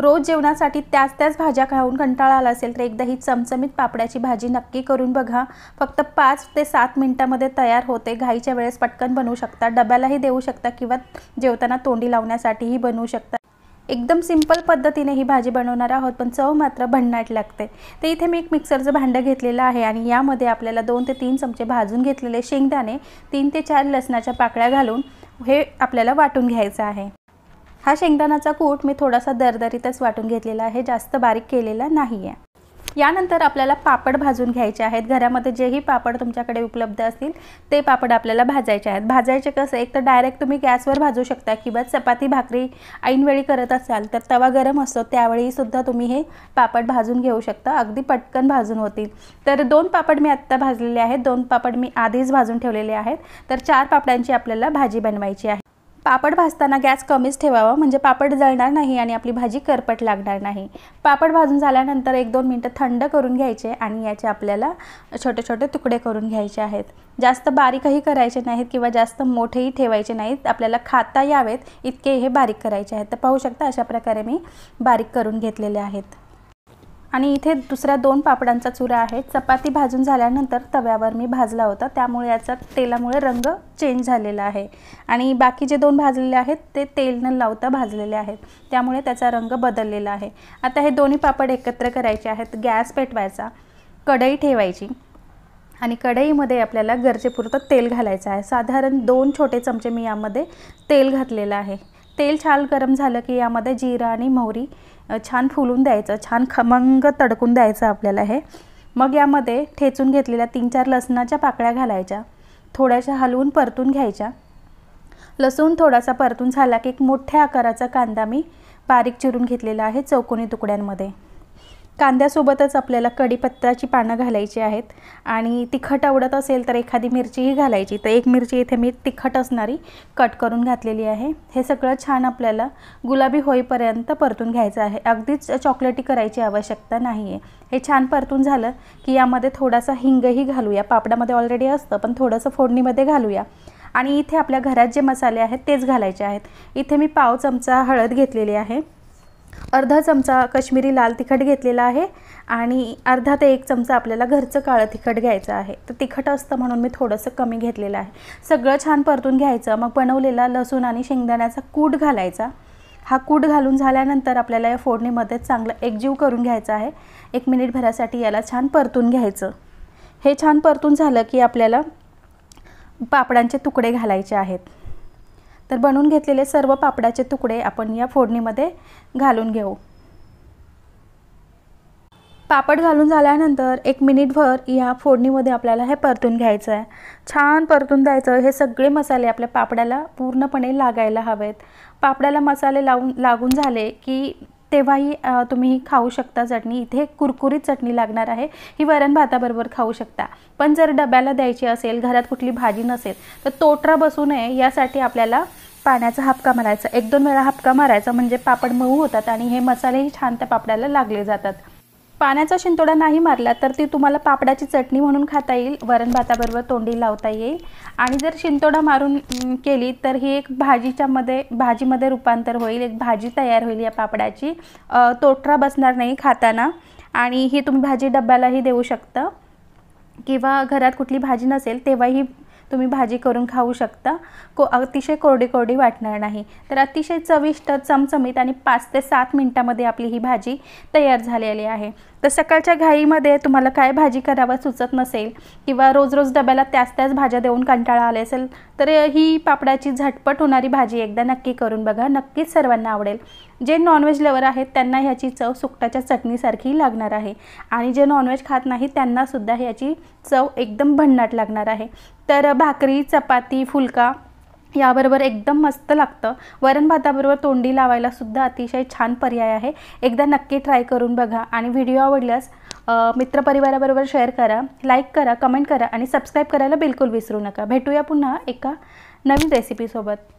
रोज जेवणासाठी त्याच त्याच भाज्या खाऊन कंटाळा आला असेल तर एकदा ही चमचमीत पापड्याची भाजी नक्की करून बघा फक्त पाच ते सात मिनिटामध्ये तयार होते घाईच्या वेळेस पटकन बनवू शकता डब्यालाही देऊ शकता किंवा जेवताना तोंडी लावण्यासाठीही बनवू शकता एकदम सिंपल पद्धतीने ही भाजी बनवणार आहोत पण चव मात्र भन्नाट लागते तर इथे मी एक मिक्सरचं भांडं घेतलेलं आहे आणि यामध्ये आपल्याला दोन ते तीन चमचे भाजून घेतलेले शेंगदाणे तीन ते चार लसणाच्या पाकळ्या घालून हे आपल्याला वाटून घ्यायचं आहे हा शेंगदाणाचा कूट मी थोडासा दरदरीतच वाटून घेतलेला आहे जास्त बारीक केलेला नाही आहे यानंतर आपल्याला पापड भाजून घ्यायचे आहेत घरामध्ये जेही पापड तुमच्याकडे उपलब्ध असतील ते पापड आपल्याला भाजायचे आहेत भाजायचे कसं एक तर डायरेक्ट तुम्ही गॅसवर भाजू शकता किंवा चपाती भाकरी ऐनवेळी करत असाल तर तवा गरम असतो त्यावेळीसुद्धा तुम्ही हे पापड भाजून घेऊ शकता अगदी पटकन भाजून होतील तर दोन पापड मी आत्ता भाजलेले आहेत दोन पापड मी आधीच भाजून ठेवलेले आहेत तर चार पापडांची आपल्याला भाजी बनवायची आहे पापड भाजताना गॅस कमीच ठेवावा म्हणजे पापड जळणार नाही आणि आपली भाजी करपट लागणार नाही पापड भाजून झाल्यानंतर एक दोन मिनटं थंड करून घ्यायचे आणि याचे आपल्याला छोटे छोटे तुकडे करून घ्यायचे आहेत जास्त बारीकही करायचे नाहीत किंवा जास्त मोठेही ठेवायचे नाहीत आपल्याला खाता यावेत इतके हे बारीक करायचे आहेत तर पाहू शकता अशा प्रकारे मी बारीक करून घेतलेले आहेत आणि इथे दुसऱ्या दोन पापडांचा चुरा आहे चपाती भाजून झाल्यानंतर तव्यावर मी भाजला होता त्यामुळे याचा तेलामुळे रंग चेंज झालेला आहे आणि बाकी जे दोन भाजलेले आहेत ते तेल न लावता भाजलेले आहेत त्यामुळे त्याचा रंग बदललेला आहे आता हे दोन्ही पापड एकत्र करायचे आहेत गॅस पेटवायचा कढई ठेवायची आणि कढईमध्ये आपल्याला गरजेपुरतं तेल घालायचं आहे साधारण दोन छोटे चमचे मी यामध्ये तेल घातलेलं आहे तेल छान गरम झालं की यामध्ये जिरा आणि मोहरी छान फुलून द्यायचं छान खमंग तडकून द्यायचं आपल्याला हे मग यामध्ये ठेचून घेतलेल्या तीन चार लसणाच्या पाकळ्या घालायच्या थोड्याशा हलवून परतून घ्यायच्या लसूण थोडासा परतून झाला की एक मोठ्या आकाराचा कांदा मी बारीक चिरून घेतलेला आहे चौकोनी तुकड्यांमध्ये कांद्यासोबतच आपल्याला कढीपत्ताची पानं घालायची आहेत आणि तिखट आवडत असेल तर एखादी मिरचीही घालायची तर एक मिरची इथे मी तिखट असणारी कट करून घातलेली आहे हे सगळं छान आपल्याला गुलाबी होईपर्यंत परतून घ्यायचं आहे अगदीच चॉकलेटी करायची आवश्यकता नाही आहे हे छान परतून झालं की यामध्ये थोडासा हिंगही घालूया पापडामध्ये ऑलरेडी असतं पण थोडंसं फोडणीमध्ये घालूया आणि इथे आपल्या घरात जे मसाले आहेत तेच घालायचे आहेत इथे मी पाव चमचा हळद घेतलेली आहे अर्धा चमचा कश्मीरी लाल तिखट घेतलेला आहे आणि अर्धा ते एक चमचा आपल्याला घरचं काळं तिखट घ्यायचं आहे तर तिखट असतं म्हणून मी थोडंसं कमी घेतलेलं आहे सगळं छान परतून घ्यायचं मग बनवलेला लसूण आणि शेंगदाण्याचा कूट घालायचा हा कूट घालून झाल्यानंतर आपल्याला या फोडणीमध्ये चांगलं एकजीव करून घ्यायचं आहे एक मिनिट भरासाठी याला छान परतून घ्यायचं हे छान परतून झालं की आपल्याला पापडांचे तुकडे घालायचे आहेत तर बनवून घेतलेले सर्व पापडाचे तुकडे आपण या फोडणीमध्ये घालून घेऊ पापड घालून झाल्यानंतर एक मिनिटभर या फोडणीमध्ये आपल्याला हे परतून घ्यायचं आहे छान परतून द्यायचं हे सगळे मसाले आपल्या पापडाला पूर्णपणे लागायला हवेत पापडाला मसाले लावून लागून झाले की तेव्हाही तुम्ही खाऊ शकता चटणी इथे कुरकुरीत चटणी लागणार आहे ही वरण भाताबरोबर खाऊ शकता पण जर डब्याला द्यायची असेल घरात कुठली भाजी नसेल तर तोटरा बसू नये यासाठी आपल्याला पाण्याचा हापका मारायचा एक दोन वेळा हपका मारायचा म्हणजे पापड मऊ होतात आणि हे मसालेही छान त्या पापडाला लागले जातात पाण्याचा शिंतोडा नाही मारला तर ती तुम्हाला पापडाची चटणी म्हणून खाता येईल वरण भाताबरोबर तोंडी लावता येईल आणि जर शिंतोडा मारून केली तर ही एक भाजीच्यामध्ये भाजीमध्ये रूपांतर होईल एक भाजी तयार होईल या पापडाची तोटरा बसणार नाही खाताना आणि ही तुम्ही भाजी डब्यालाही देऊ शकता किंवा घरात कुठली भाजी नसेल तेव्हाही तुम्ही भाजी करून खाऊ शकता को अतिशय कोरडी कोरडी वाटणार नाही तर अतिशय चविष्ट चमचमीत आणि पाच ते सात मिनटामध्ये आपली ही भाजी तयार झालेली आहे तर सकाळच्या घाईमध्ये तुम्हाला काय भाजी करावं सुचत नसेल किंवा रोज रोज डब्याला त्याच त्याच भाज्या देऊन कंटाळा आले असेल तर ही पापडाची झटपट होणारी भाजी एकदा नक्की करून बघा नक्कीच सर्वांना आवडेल जे नॉनव्हेज लवर आहेत त्यांना ह्याची चव सुकटाच्या चटणीसारखी लागणार आहे आणि जे नॉनव्हेज खात नाही त्यांनासुद्धा ह्याची चव एकदम भन्नाट लागणार आहे तर भाकरी चपाती फुलका याबरोबर एकदम मस्त लागतं वरण भाताबरोबर तोंडी लावायलासुद्धा अतिशय छान पर्याय आहे एकदा नक्की ट्राय करून बघा आणि व्हिडिओ आवडल्यास मित्रपरिवाराबरोबर शेअर करा लाईक करा कमेंट करा आणि सबस्क्राईब करायला बिलकुल विसरू नका भेटूया पुन्हा एका नवीन रेसिपीसोबत